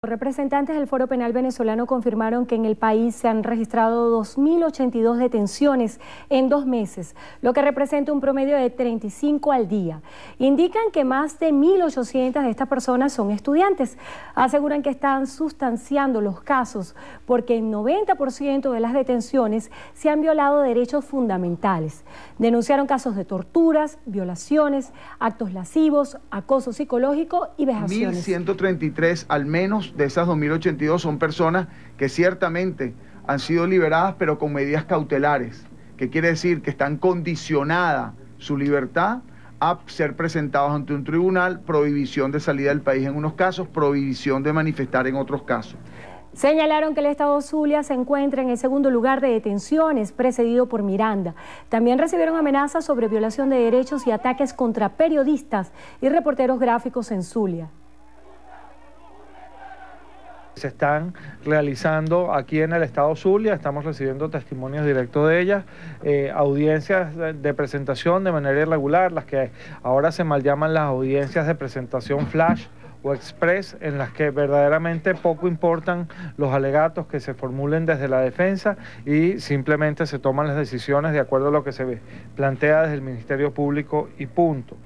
Los Representantes del Foro Penal Venezolano confirmaron que en el país se han registrado 2.082 detenciones en dos meses, lo que representa un promedio de 35 al día. Indican que más de 1.800 de estas personas son estudiantes. Aseguran que están sustanciando los casos porque el 90% de las detenciones se han violado derechos fundamentales. Denunciaron casos de torturas, violaciones, actos lascivos, acoso psicológico y vejaciones. 1.133 al menos de esas 2.082 son personas que ciertamente han sido liberadas, pero con medidas cautelares, que quiere decir que están condicionada su libertad a ser presentados ante un tribunal, prohibición de salida del país en unos casos, prohibición de manifestar en otros casos. Señalaron que el estado Zulia se encuentra en el segundo lugar de detenciones, precedido por Miranda. También recibieron amenazas sobre violación de derechos y ataques contra periodistas y reporteros gráficos en Zulia se están realizando aquí en el estado Zulia, estamos recibiendo testimonios directos de ellas, eh, audiencias de, presentación de manera irregular, las que ahora se mal llaman las audiencias de presentación flash o express en las que verdaderamente poco importan los alegatos que se formulen desde la defensa y simplemente se toman las decisiones de acuerdo a lo que se plantea desde el Ministerio Público y punto.